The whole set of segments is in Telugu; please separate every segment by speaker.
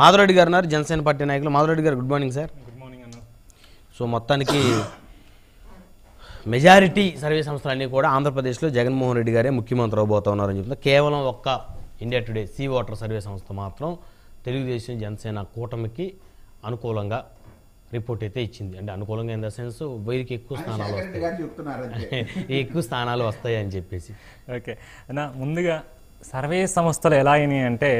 Speaker 1: మాధురెడ్డి గారు ఉన్నారు జనసేన పార్టీ నాయకులు మాధురెడ్డి గారు good morning sir good morning అన్న సో మొత్తానికి మెజారిటీ సర్వే సంస్థలన్నీ కూడా ఆంధ్రప్రదేశ్లో జగన్మోహన్ రెడ్డి గారే ముఖ్యమంత్రి అవబోతా ఉన్నారని చెప్తున్నారు కేవలం ఒక్క India Today C voter survey సంస్థ మాత్రం తెలుగుదేశం జనసేన కూటమికి అనుకూలంగా రిపోర్ట్ అయితే ఇచ్చింది అంటే అనుకూలంగా ఇన్ ద సెన్స్ వీరికి ఎక్కువ స్థానాలు వస్తాయి ఎక్కువ స్థానాలు వస్తాయి అని చెప్పేసి ఓకే అన్న ముందుగా సర్వే సంస్థలు ఎలా అయినాయి అంటే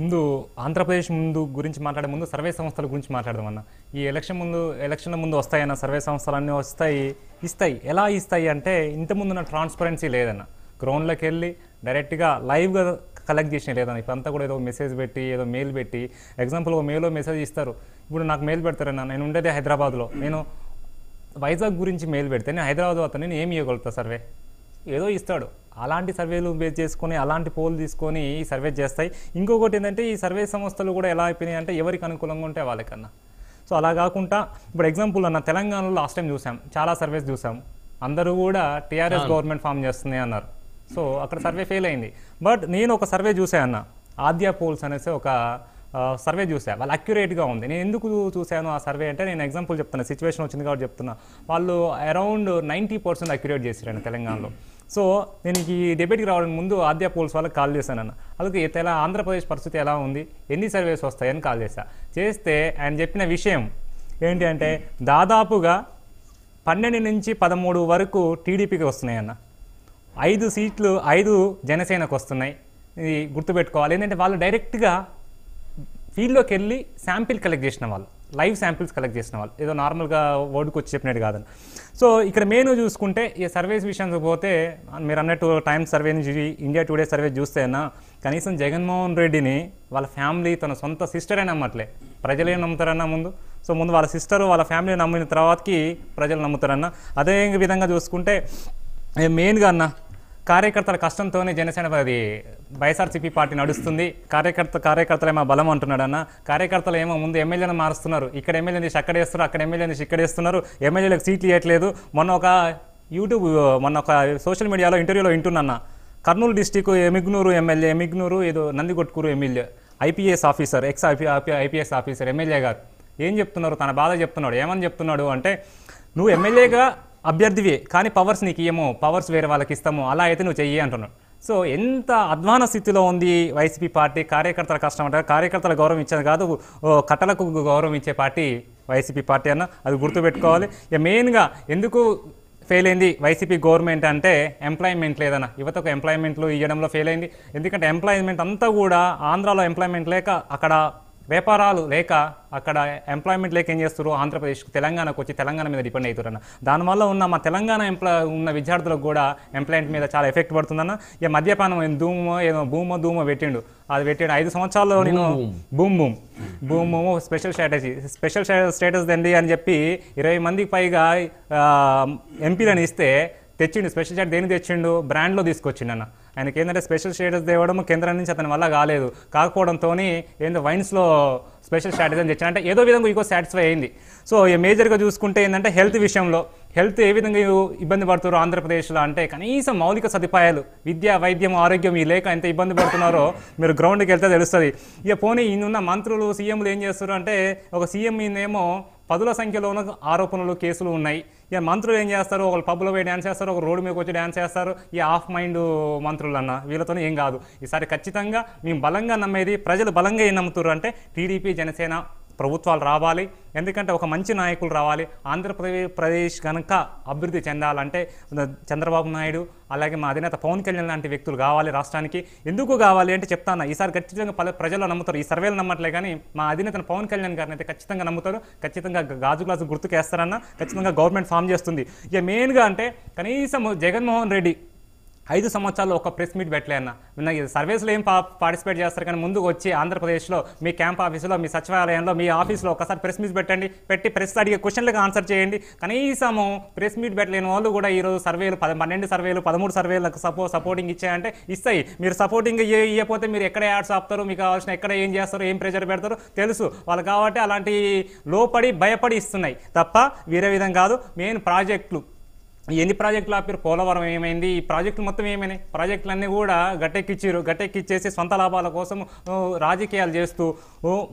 Speaker 1: ముందు ఆంధ్రప్రదేశ్ ముందు గురించి మాట్లాడే ముందు సర్వే సంస్థల గురించి మాట్లాడదాం అన్న ఈ ఎలక్షన్ ముందు ఎలక్షన్ల ముందు వస్తాయన్న సర్వే సంస్థలన్నీ వస్తాయి ఇస్తాయి ఎలా ఇస్తాయి అంటే ఇంతకుముందున్న ట్రాన్స్పరెన్సీ లేదన్న గ్రౌండ్లోకి వెళ్ళి డైరెక్ట్గా లైవ్గా కలెక్ట్ చేసిన లేదన్న ఇప్పుడంతా కూడా ఏదో మెసేజ్ పెట్టి ఏదో మెయిల్ పెట్టి ఎగ్జాంపుల్ ఒక మెయిల్లో మెసేజ్ ఇస్తారు ఇప్పుడు నాకు మెయిల్ పెడతారన్న నేను ఉండేది హైదరాబాద్లో నేను వైజాగ్ గురించి మెయిల్ పెడితే నేను హైదరాబాద్ అతను నేను ఏమి ఇవ్వగలుగుతా సర్వే ఏదో ఇస్తాడు అలాంటి సర్వేలు బేస్ చేసుకొని అలాంటి పోల్ తీసుకొని ఈ సర్వే చేస్తాయి ఇంకొకటి ఏంటంటే ఈ సర్వే సంస్థలు కూడా ఎలా అయిపోయినాయి అంటే ఎవరికి అనుకూలంగా ఉంటే వాళ్ళకన్నా సో అలా కాకుండా ఇప్పుడు ఎగ్జాంపుల్ అన్న తెలంగాణలో లాస్ట్ టైం చూసాం చాలా సర్వేస్ చూసాం అందరూ కూడా టీఆర్ఎస్ గవర్నమెంట్ ఫామ్ చేస్తుంది అన్నారు సో అక్కడ సర్వే ఫెయిల్ అయింది బట్ నేను ఒక సర్వే చూసా అన్న ఆద్య పోల్స్ అనేసి ఒక సర్వే చూసా వాళ్ళు అక్యురేట్గా ఉంది నేను ఎందుకు చూశాను ఆ సర్వే అంటే నేను ఎగ్జాంపుల్ చెప్తున్నా సిచ్యువేషన్ వచ్చింది కాబట్టి చెప్తున్నా వాళ్ళు అరౌండ్ నైంటీ పర్సెంట్ అక్యురేట్ చేశారండి తెలంగాణలో సో నేను ఈ డిబేట్కి రావడానికి ముందు ఆద్య పోల్స్ వాళ్ళకి కాల్ చేశాను అలాగే ఎలా ఆంధ్రప్రదేశ్ పరిస్థితి ఎలా ఉంది ఎన్ని సర్వేస్ వస్తాయని కాల్ చేశా చేస్తే ఆయన చెప్పిన విషయం ఏంటి అంటే దాదాపుగా పన్నెండు నుంచి పదమూడు వరకు టీడీపీకి వస్తున్నాయన్న ఐదు సీట్లు ఐదు జనసేనకు వస్తున్నాయి ఇది గుర్తుపెట్టుకోవాలి ఏంటంటే వాళ్ళు డైరెక్ట్గా ఫీల్డ్లోకి వెళ్ళి శాంపిల్ కలెక్ట్ చేసిన వాళ్ళు లైవ్ శాంపిల్స్ కలెక్ట్ చేసిన వాళ్ళు ఏదో నార్మల్గా వర్డ్కి వచ్చి చెప్పినట్టు కాదని సో ఇక్కడ మెయిన్ చూసుకుంటే ఈ సర్వేస్ విషయానికి పోతే మీరు అన్నట్టు టైమ్ సర్వే నుంచి ఇండియా టుడే సర్వే చూస్తేనా కనీసం జగన్మోహన్ రెడ్డిని వాళ్ళ ఫ్యామిలీ తన సొంత సిస్టర్ అని నమ్మట్లే ప్రజలే నమ్ముతారన్నా ముందు సో ముందు వాళ్ళ సిస్టర్ వాళ్ళ ఫ్యామిలీ నమ్మిన తర్వాతకి ప్రజలు నమ్ముతారన్నా అదే విధంగా చూసుకుంటే మెయిన్గా అన్న కార్యకర్తల కష్టంతోనే జనసేన అది వైఎస్ఆర్సీపీ పార్టీ నడుస్తుంది కార్యకర్త కార్యకర్తలేమో బలం అంటున్నాడు అన్న కార్యకర్తలు ఏమో ముందు ఎమ్మెల్యేని మారుస్తున్నారు ఇక్కడ ఎమ్మెల్యే నుంచి అక్కడ వేస్తున్నారు అక్కడ ఎమ్మెల్యే నుంచి ఇక్కడ వేస్తున్నారు ఎమ్మెల్యేలకు సీట్లు ఇవ్వట్లేదు మొన్న ఒక యూట్యూబ్ మొన్న ఒక సోషల్ మీడియాలో ఇంటర్వ్యూలో వింటున్నా కర్నూలు డిస్టిక్ ఎమిగ్నూరు ఎమ్మెల్యే ఎమిగ్నూరు ఏదో Nandikotkur MLA IPS officer ex IPS officer MLA గారు ఏం చెప్తున్నారు తన బాధ చెప్తున్నాడు ఏమని చెప్తున్నాడు అంటే నువ్వు ఎమ్మెల్యేగా అభ్యర్థివే కానీ పవర్స్ నీకు ఇయ్యము పవర్స్ వేరే వాళ్ళకి ఇస్తాము అలా అయితే నువ్వు చెయ్యి అంటున్నాడు సో ఎంత అధ్వాన స్థితిలో ఉంది వైసీపీ పార్టీ కార్యకర్తల కష్టం అంటారు కార్యకర్తల గౌరవం ఇచ్చేది కాదు కట్టలకు గౌరవం ఇచ్చే పార్టీ వైసీపీ పార్టీ అన్న అది గుర్తుపెట్టుకోవాలి ఇక మెయిన్గా ఎందుకు ఫెయిల్ అయింది వైసీపీ గవర్నమెంట్ అంటే ఎంప్లాయ్మెంట్ లేదన్న యువతకు ఎంప్లాయ్మెంట్లు ఇవ్వడంలో ఫెయిల్ అయింది ఎందుకంటే ఎంప్లాయ్మెంట్ అంతా కూడా ఆంధ్రాలో ఎంప్లాయ్మెంట్ లేక అక్కడ వ్యాపారాలు లేక అక్కడ ఎంప్లాయ్మెంట్ లేక ఏం చేస్తారు ఆంధ్రప్రదేశ్ తెలంగాణకు వచ్చి తెలంగాణ మీద డిపెండ్ అవుతారన్న దానివల్ల ఉన్న మా తెలంగాణ ఎంప్లాయ్ ఉన్న విద్యార్థులకు కూడా ఎంప్లాయ్మెంట్ మీద చాలా ఎఫెక్ట్ పడుతుందన్న ఈ మద్యపానం ధూమో ఏదో భూమో ధూమో పెట్టిండు అది పెట్టిండు ఐదు సంవత్సరాల్లో నేను boom boom boom boom special strategy special status దండి అని చెప్పి ఇరవై మందికి పైగా ఎంపీలను ఇస్తే తెచ్చిండు స్పెషల్ స్టేట్ దేని తెచ్చిండు బ్రాండ్లో తీసుకొచ్చిండు అన్న ఆయనకి ఏంటంటే స్పెషల్ స్టేటస్ దేవడం కేంద్రం నుంచి అతని వల్ల కాలేదు కాకపోవడంతో ఏంటంటే వైన్స్లో స్పెషల్ స్ట్రాటజీ చెప్పాను అంటే ఏదో విధంగా ఇంకో సాటిస్ఫై అయింది సో ఈ మేజర్గా చూసుకుంటే ఏంటంటే హెల్త్ విషయంలో హెల్త్ ఏ విధంగా ఇబ్బంది పడుతున్నారు ఆంధ్రప్రదేశ్లో అంటే కనీసం మౌలిక సదుపాయాలు విద్య వైద్యం ఆరోగ్యం ఈ లేక ఎంత ఇబ్బంది పడుతున్నారో మీరు గ్రౌండ్కి వెళ్తే తెలుస్తుంది ఇక పోనీ ఇందున్న మంత్రులు సీఎంలు ఏం చేస్తారు అంటే ఒక సీఎం ఈయనేమో పదుల సంఖ్యలోనూ ఆరోపణలు కేసులు ఉన్నాయి ఇక మంత్రులు ఏం చేస్తారు ఒకళ్ళు పబ్లో పోయి డ్యాన్స్ చేస్తారు ఒక రోడ్డు మీకు వచ్చి డ్యాన్స్ చేస్తారు ఈ ఆఫ్ మైండ్ మంత్రులు అన్న వీళ్ళతో ఏం కాదు ఈసారి ఖచ్చితంగా మేము బలంగా నమ్మేది ప్రజలు బలంగా ఏం నమ్ముతారు అంటే టీడీపీ జనసేన ప్రభుత్వాలు రావాలి ఎందుకంటే ఒక మంచి నాయకులు రావాలి ఆంధ్రప్రదేశ్ ప్రదేశ్ కనుక అభివృద్ధి చెందాలంటే చంద్రబాబు నాయుడు అలాగే మా అధినేత పవన్ కళ్యాణ్ లాంటి వ్యక్తులు కావాలి రాష్ట్రానికి ఎందుకు కావాలి అంటే చెప్తాను ఈసారి ఖచ్చితంగా పలు ప్రజలు నమ్ముతారు ఈ సర్వేలు నమ్మట్లే కానీ మా అధినేతను పవన్ కళ్యాణ్ గారిని అయితే ఖచ్చితంగా నమ్ముతారు ఖచ్చితంగా గాజు గ్లాసు గుర్తుకేస్తారన్న ఖచ్చితంగా గవర్నమెంట్ ఫామ్ చేస్తుంది ఇక మెయిన్గా అంటే కనీసం జగన్మోహన్ రెడ్డి ఐదు సంవత్సరాల్లో ఒక ప్రెస్ మీట్ పెట్టలే అన్న నిన్న ఏం పా పార్టిసిపేట్ చేస్తారు కానీ ముందుకు వచ్చి ఆంధ్రప్రదేశ్లో మీ క్యాంప్ ఆఫీసులో మీ సచివాలయంలో మీ ఆఫీస్లో ఒకసారి ప్రెస్ మీట్ పెట్టండి పెట్టి ప్రెస్ అడిగే క్వశ్చన్లకు ఆన్సర్ చేయండి కనీసము ప్రెస్ మీట్ పెట్టలేని వాళ్ళు కూడా ఈరోజు సర్వేలు పద పన్నెండు సర్వేలు పదమూడు సర్వేలకు సపో సపోర్టింగ్ ఇచ్చాయంటే ఇస్తాయి మీరు సపోర్టింగ్ ఇవ్వకపోతే మీరు ఎక్కడ యాడ్స్ ఆపుతారు మీకు కావాల్సిన ఎక్కడ ఏం చేస్తారు ఏం ప్రెజర్ పెడతారు తెలుసు వాళ్ళు కాబట్టి అలాంటి లోపడి భయపడి ఇస్తున్నాయి తప్ప వేరే విధం కాదు మెయిన్ ప్రాజెక్టులు ఎన్ని ప్రాజెక్టులు ఆపారు పోలవరం ఏమైంది ఈ ప్రాజెక్టులు మొత్తం ఏమైనాయి ప్రాజెక్టులన్నీ కూడా గట్టెక్కిచ్చారు గట్టెక్కిచ్చేసి సొంత లాభాల కోసం రాజకీయాలు చేస్తూ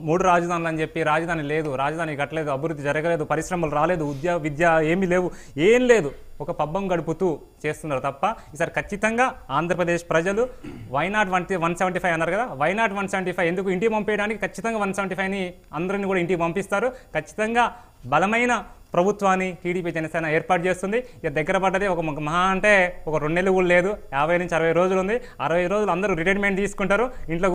Speaker 1: మూడు రాజధానులు అని చెప్పి రాజధాని లేదు రాజధాని కట్టలేదు అభివృద్ధి జరగలేదు పరిశ్రమలు రాలేదు ఉద్యా విద్య ఏమీ లేవు ఏం లేదు ఒక పబ్బం గడుపుతూ చేస్తున్నారు తప్ప ఈసారి ఖచ్చితంగా ఆంధ్రప్రదేశ్ ప్రజలు why not one one seventy five అన్నారు కదా వైనాట్ వన్ సెవెంటీ ఫైవ్ ఎందుకు ఇంటికి పంపేయడానికి ఖచ్చితంగా వన్ సెవెంటీ ఫైవ్ని అందరిని కూడా ఇంటికి పంపిస్తారు ఖచ్చితంగా బలమైన ప్రభుత్వాన్ని టీడీపీ జనసేన ఏర్పాటు చేస్తుంది ఇక దగ్గర పడ్డది ఒక మహా అంటే ఒక రెండు నెలలు కూడా లేదు యాభై నుంచి అరవై రోజులు ఉంది అరవై రోజులు అందరూ రిటైర్మెంట్ తీసుకుంటారు ఇంట్లో